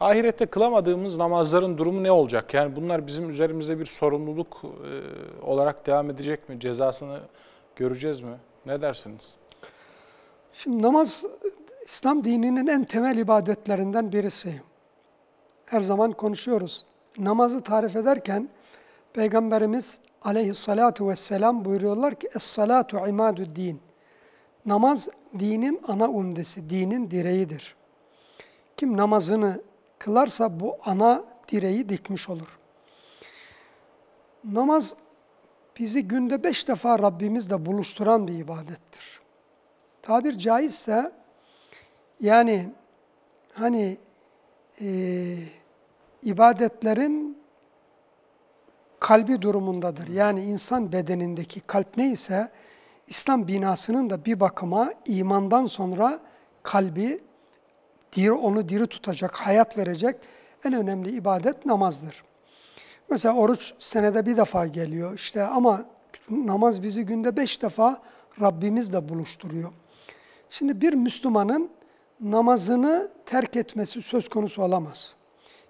Ahirette kılamadığımız namazların durumu ne olacak? Yani bunlar bizim üzerimizde bir sorumluluk e, olarak devam edecek mi? Cezasını göreceğiz mi? Ne dersiniz? Şimdi namaz İslam dininin en temel ibadetlerinden birisi. Her zaman konuşuyoruz. Namazı tarif ederken Peygamberimiz aleyhissalatu vesselam buyuruyorlar ki Es-salatu imadü din. Namaz dinin ana umdesi, dinin direğidir. Kim namazını kılarsa bu ana direği dikmiş olur. Namaz bizi günde beş defa Rabbimizle buluşturan bir ibadettir. Tabir caizse yani hani e, ibadetlerin kalbi durumundadır. Yani insan bedenindeki kalp neyse İslam binasının da bir bakıma imandan sonra kalbi diri, onu diri tutacak, hayat verecek en önemli ibadet namazdır. Mesela oruç senede bir defa geliyor işte ama namaz bizi günde beş defa Rabbimizle buluşturuyor. Şimdi bir Müslümanın namazını terk etmesi söz konusu olamaz.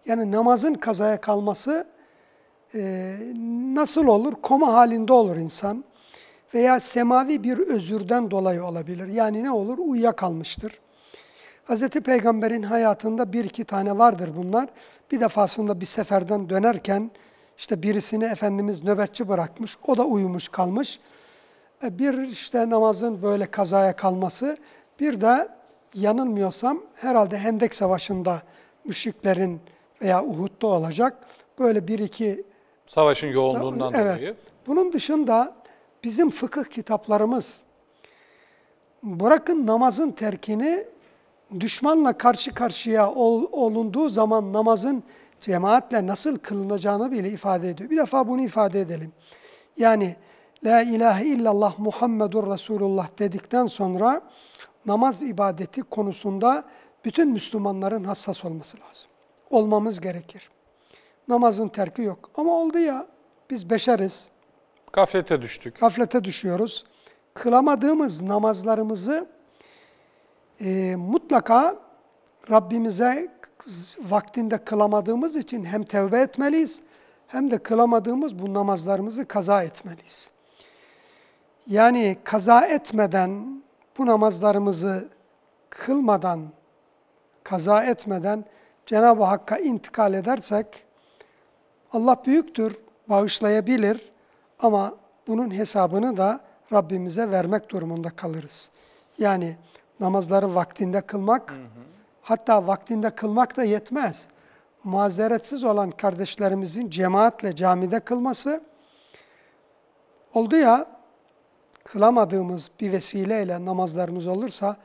Yani namazın kazaya kalması e, nasıl olur? Koma halinde olur insan veya semavi bir özürden dolayı olabilir. Yani ne olur? Uyuyakalmıştır Hz. Peygamber'in hayatında bir iki tane vardır bunlar. Bir defasında bir seferden dönerken işte birisini Efendimiz nöbetçi bırakmış, o da uyumuş kalmış. E, bir işte namazın böyle kazaya kalması, bir de yanılmıyorsam herhalde Hendek Savaşı'nda müşriklerin veya Uhud'da olacak böyle bir iki... Savaşın yoğunluğundan evet. dolayı. Bunun dışında bizim fıkıh kitaplarımız bırakın namazın terkini düşmanla karşı karşıya olunduğu zaman namazın cemaatle nasıl kılınacağını bile ifade ediyor. Bir defa bunu ifade edelim. Yani La ilahe illallah Muhammedur Resulullah dedikten sonra namaz ibadeti konusunda bütün Müslümanların hassas olması lazım. Olmamız gerekir. Namazın terki yok. Ama oldu ya, biz beşeriz. Gaflete düştük. Gaflete düşüyoruz. Kılamadığımız namazlarımızı e, mutlaka Rabbimize vaktinde kılamadığımız için hem tevbe etmeliyiz hem de kılamadığımız bu namazlarımızı kaza etmeliyiz. Yani kaza etmeden, bu namazlarımızı kılmadan, kaza etmeden Cenab-ı Hakk'a intikal edersek, Allah büyüktür, bağışlayabilir ama bunun hesabını da Rabbimize vermek durumunda kalırız. Yani namazları vaktinde kılmak, hı hı. hatta vaktinde kılmak da yetmez. Mazeretsiz olan kardeşlerimizin cemaatle camide kılması, oldu ya kılamadığımız bir vesileyle namazlarımız olursa,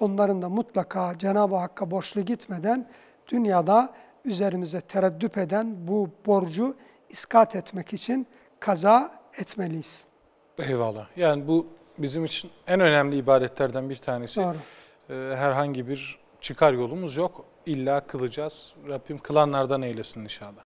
onların da mutlaka Cenab-ı Hakk'a borçlu gitmeden dünyada üzerimize tereddüp eden bu borcu iskat etmek için kaza etmeliyiz. Eyvallah. Yani bu bizim için en önemli ibadetlerden bir tanesi. Doğru. E, herhangi bir çıkar yolumuz yok. İlla kılacağız. Rabbim kılanlardan eylesin inşallah.